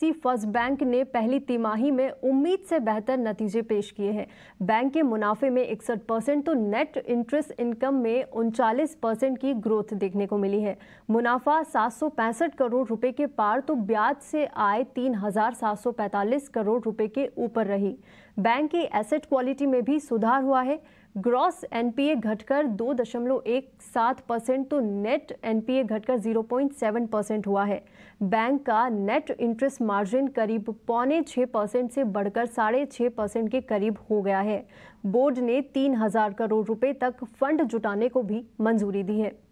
सी first bank ने पहली तिमाही में उम्मीद से बेहतर नतीजे पेश किए हैं बैंक के मुनाफे में इकसठ परसेंट तो नेट इंटरेस्ट इनकम में उनचालीस परसेंट की ग्रोथ देखने को मिली है मुनाफा सात करोड़ रुपए के पार तो ब्याज से आय 3,745 करोड़ रुपए के ऊपर रही बैंक की एसेट क्वालिटी में भी सुधार हुआ है ग्रॉस एनपीए घटकर 2.17 परसेंट तो नेट एनपीए घटकर 0.7 परसेंट हुआ है बैंक का नेट इंटरेस्ट मार्जिन करीब पौने छः परसेंट से बढ़कर साढ़े छः परसेंट के करीब हो गया है बोर्ड ने 3000 करोड़ रुपए तक फंड जुटाने को भी मंजूरी दी है